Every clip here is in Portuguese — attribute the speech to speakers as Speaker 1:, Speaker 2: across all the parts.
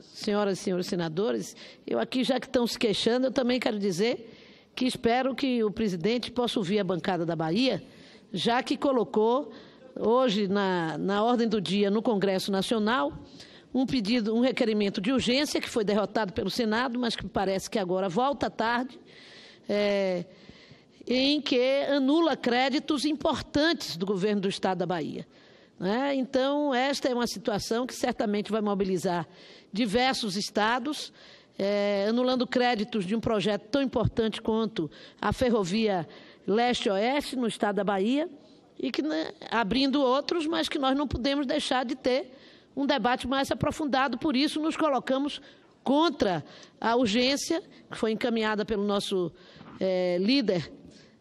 Speaker 1: senhoras e senhores senadores, eu aqui, já que estão se queixando, eu também quero dizer que espero que o presidente possa ouvir a bancada da Bahia, já que colocou hoje na, na ordem do dia no Congresso Nacional um pedido, um requerimento de urgência que foi derrotado pelo Senado, mas que parece que agora volta tarde, é, em que anula créditos importantes do governo do Estado da Bahia. Né? Então, esta é uma situação que certamente vai mobilizar diversos estados, é, anulando créditos de um projeto tão importante quanto a ferrovia leste-oeste no estado da Bahia, e que né, abrindo outros, mas que nós não podemos deixar de ter um debate mais aprofundado. Por isso, nos colocamos contra a urgência que foi encaminhada pelo nosso é, líder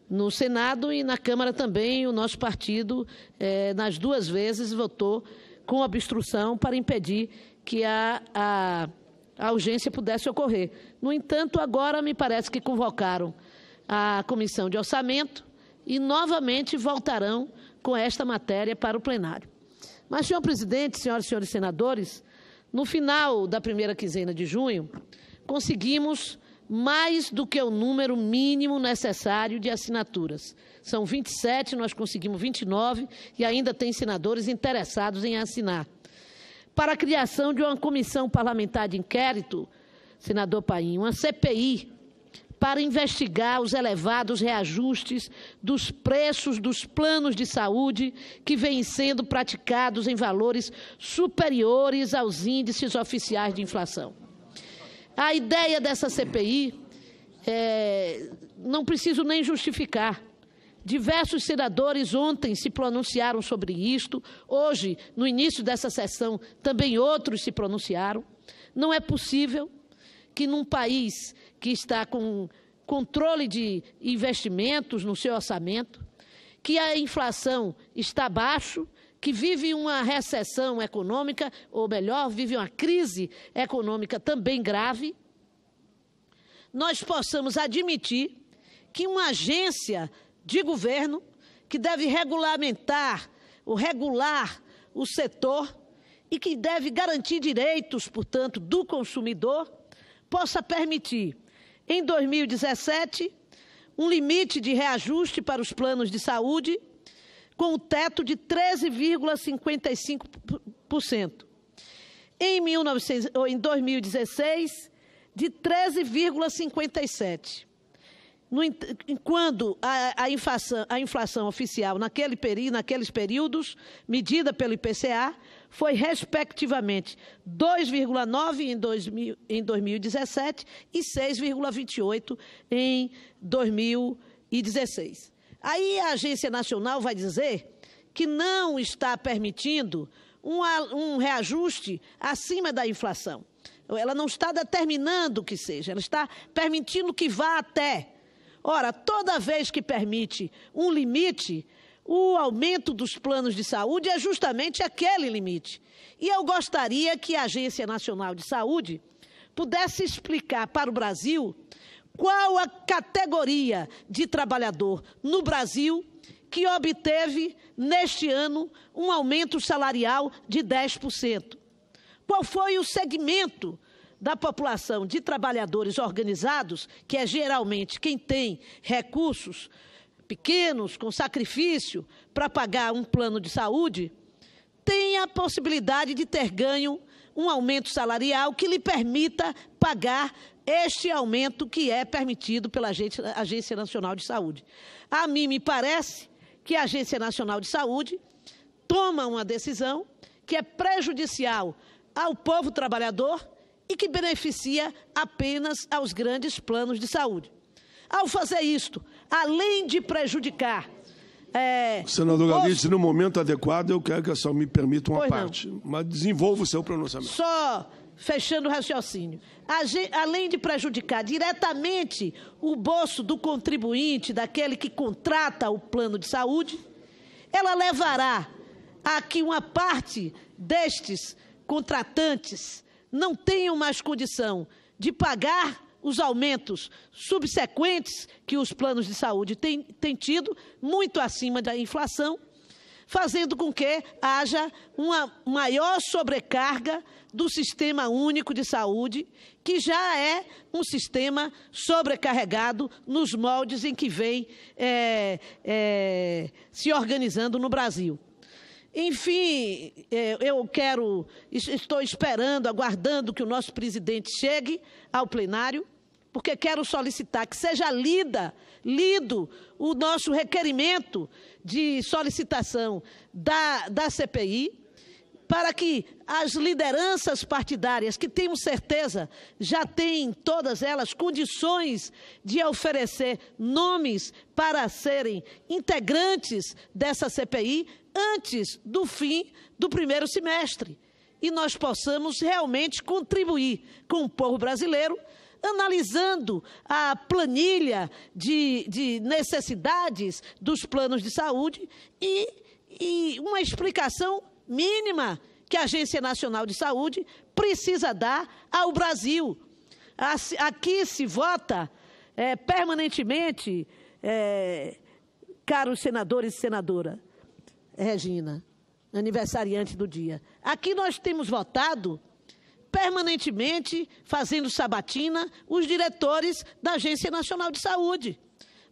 Speaker 1: no Senado e na Câmara também, o nosso partido, eh, nas duas vezes, votou com obstrução para impedir que a, a, a urgência pudesse ocorrer. No entanto, agora me parece que convocaram a Comissão de Orçamento e novamente voltarão com esta matéria para o plenário. Mas, senhor presidente, senhoras e senhores senadores, no final da primeira quinzena de junho, conseguimos mais do que o número mínimo necessário de assinaturas. São 27, nós conseguimos 29 e ainda tem senadores interessados em assinar. Para a criação de uma comissão parlamentar de inquérito, senador Paim, uma CPI, para investigar os elevados reajustes dos preços dos planos de saúde que vêm sendo praticados em valores superiores aos índices oficiais de inflação. A ideia dessa CPI, é, não preciso nem justificar. Diversos senadores ontem se pronunciaram sobre isto, hoje, no início dessa sessão, também outros se pronunciaram. Não é possível que, num país que está com controle de investimentos no seu orçamento, que a inflação está baixa, que vive uma recessão econômica, ou melhor, vive uma crise econômica também grave, nós possamos admitir que uma agência de governo que deve regulamentar ou regular o setor e que deve garantir direitos, portanto, do consumidor, possa permitir, em 2017, um limite de reajuste para os planos de saúde com o teto de 13,55%. Em, 19, em 2016, de 13,57%. No, quando a, a, inflação, a, inflação, oficial naquele peri, naqueles períodos, medida pelo IPCA, foi respectivamente 2,9 em, em 2017 e 6,28 em 2016. Aí a Agência Nacional vai dizer que não está permitindo um, um reajuste acima da inflação. Ela não está determinando que seja, ela está permitindo que vá até. Ora, toda vez que permite um limite, o aumento dos planos de saúde é justamente aquele limite. E eu gostaria que a Agência Nacional de Saúde pudesse explicar para o Brasil qual a categoria de trabalhador no Brasil que obteve neste ano um aumento salarial de 10%? Qual foi o segmento da população de trabalhadores organizados, que é geralmente quem tem recursos pequenos, com sacrifício, para pagar um plano de saúde, tem a possibilidade de ter ganho um aumento salarial que lhe permita pagar este aumento que é permitido pela Agência Nacional de Saúde. A mim me parece que a Agência Nacional de Saúde toma uma decisão que é prejudicial ao povo trabalhador e que beneficia apenas aos grandes planos de saúde. Ao fazer isto, além de prejudicar é, Senador Galite, no momento adequado, eu quero que a senhora me permita uma parte, não. mas desenvolva o seu pronunciamento. Só fechando o raciocínio, além de prejudicar diretamente o bolso do contribuinte, daquele que contrata o plano de saúde, ela levará a que uma parte destes contratantes não tenham mais condição de pagar os aumentos subsequentes que os planos de saúde têm, têm tido, muito acima da inflação fazendo com que haja uma maior sobrecarga do Sistema Único de Saúde, que já é um sistema sobrecarregado nos moldes em que vem é, é, se organizando no Brasil. Enfim, é, eu quero, estou esperando, aguardando que o nosso presidente chegue ao plenário porque quero solicitar que seja lida, lido o nosso requerimento de solicitação da, da CPI, para que as lideranças partidárias, que temos certeza já têm todas elas condições de oferecer nomes para serem integrantes dessa CPI antes do fim do primeiro semestre. E nós possamos realmente contribuir com o povo brasileiro analisando a planilha de, de necessidades dos planos de saúde e, e uma explicação mínima que a Agência Nacional de Saúde precisa dar ao Brasil. Aqui se vota é, permanentemente, é, caros senadores e senadora Regina, aniversariante do dia. Aqui nós temos votado permanentemente fazendo sabatina os diretores da Agência Nacional de Saúde.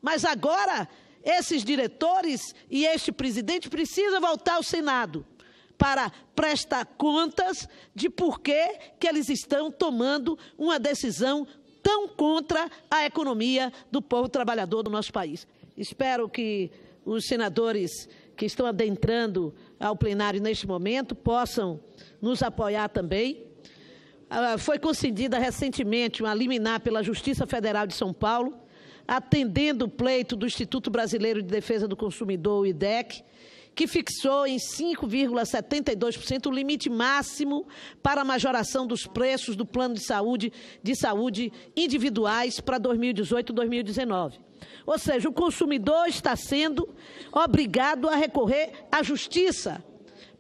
Speaker 1: Mas agora, esses diretores e este presidente precisa voltar ao Senado para prestar contas de por que, que eles estão tomando uma decisão tão contra a economia do povo trabalhador do nosso país. Espero que os senadores que estão adentrando ao plenário neste momento possam nos apoiar também ah, foi concedida recentemente uma liminar pela Justiça Federal de São Paulo, atendendo o pleito do Instituto Brasileiro de Defesa do Consumidor, o IDEC, que fixou em 5,72% o limite máximo para a majoração dos preços do plano de saúde de saúde individuais para 2018 e 2019. Ou seja, o consumidor está sendo obrigado a recorrer à justiça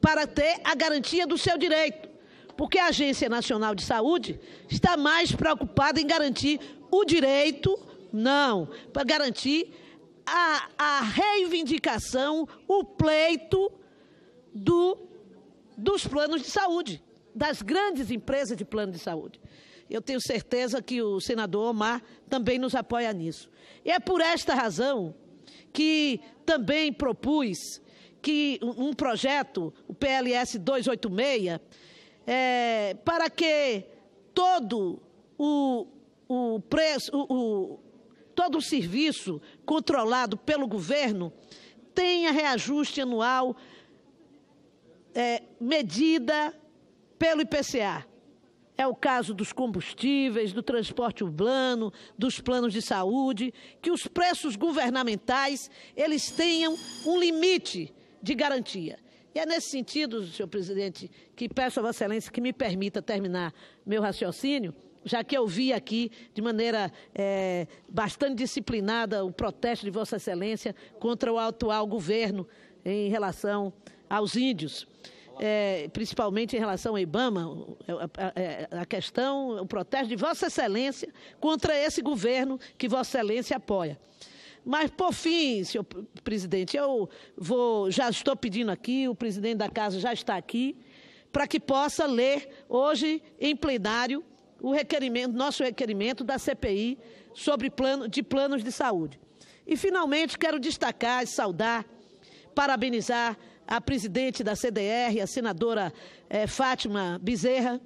Speaker 1: para ter a garantia do seu direito porque a Agência Nacional de Saúde está mais preocupada em garantir o direito, não, para garantir a, a reivindicação, o pleito do, dos planos de saúde, das grandes empresas de plano de saúde. Eu tenho certeza que o senador Omar também nos apoia nisso. E é por esta razão que também propus que um projeto, o PLS 286, é, para que todo o, o preço, o, o, todo o serviço controlado pelo governo tenha reajuste anual é, medida pelo IPCA. É o caso dos combustíveis, do transporte urbano, dos planos de saúde, que os preços governamentais eles tenham um limite de garantia. E é nesse sentido, senhor presidente, que peço a Vossa Excelência que me permita terminar meu raciocínio, já que eu vi aqui de maneira é, bastante disciplinada o protesto de Vossa Excelência contra o atual governo em relação aos índios. É, principalmente em relação ao IBAMA, a, é, é, é, a, questão, o protesto de Vossa Excelência contra esse governo que Vossa Excelência apoia. Mas, por fim, senhor presidente, eu vou, já estou pedindo aqui, o presidente da casa já está aqui, para que possa ler hoje em plenário o requerimento, nosso requerimento da CPI sobre plano, de planos de saúde. E, finalmente, quero destacar e saudar, parabenizar a presidente da CDR, a senadora eh, Fátima Bezerra,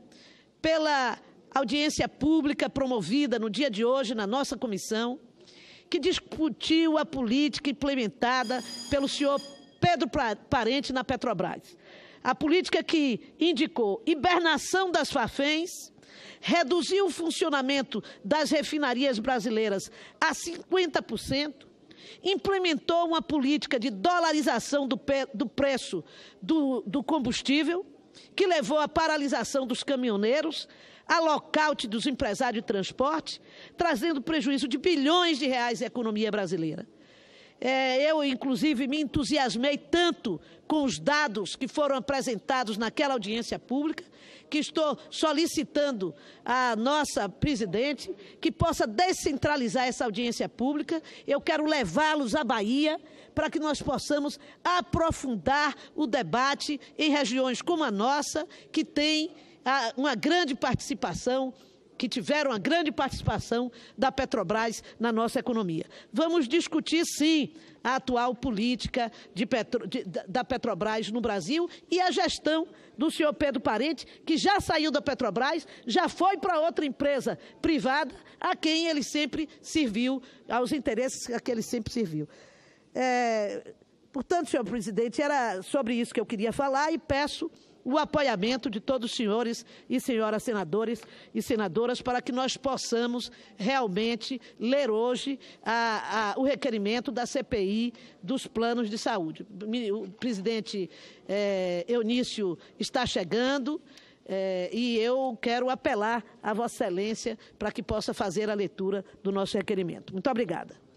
Speaker 1: pela audiência pública promovida no dia de hoje na nossa comissão que discutiu a política implementada pelo senhor Pedro Parente na Petrobras. A política que indicou hibernação das fafens, reduziu o funcionamento das refinarias brasileiras a 50%, implementou uma política de dolarização do, do preço do, do combustível, que levou à paralisação dos caminhoneiros, a lockout dos empresários de transporte, trazendo prejuízo de bilhões de reais à economia brasileira. É, eu, inclusive, me entusiasmei tanto com os dados que foram apresentados naquela audiência pública, que estou solicitando à nossa presidente que possa descentralizar essa audiência pública. Eu quero levá-los à Bahia para que nós possamos aprofundar o debate em regiões como a nossa, que tem ah, uma grande participação que tiveram a grande participação da Petrobras na nossa economia. Vamos discutir, sim, a atual política de Petro, de, da Petrobras no Brasil e a gestão do senhor Pedro Parente, que já saiu da Petrobras, já foi para outra empresa privada, a quem ele sempre serviu, aos interesses a que ele sempre serviu. É, portanto, senhor presidente, era sobre isso que eu queria falar e peço o apoiamento de todos os senhores e senhoras senadores e senadoras para que nós possamos realmente ler hoje a, a, o requerimento da CPI dos planos de saúde. O presidente é, Eunício está chegando. É, e eu quero apelar a Vossa Excelência para que possa fazer a leitura do nosso requerimento. Muito obrigada.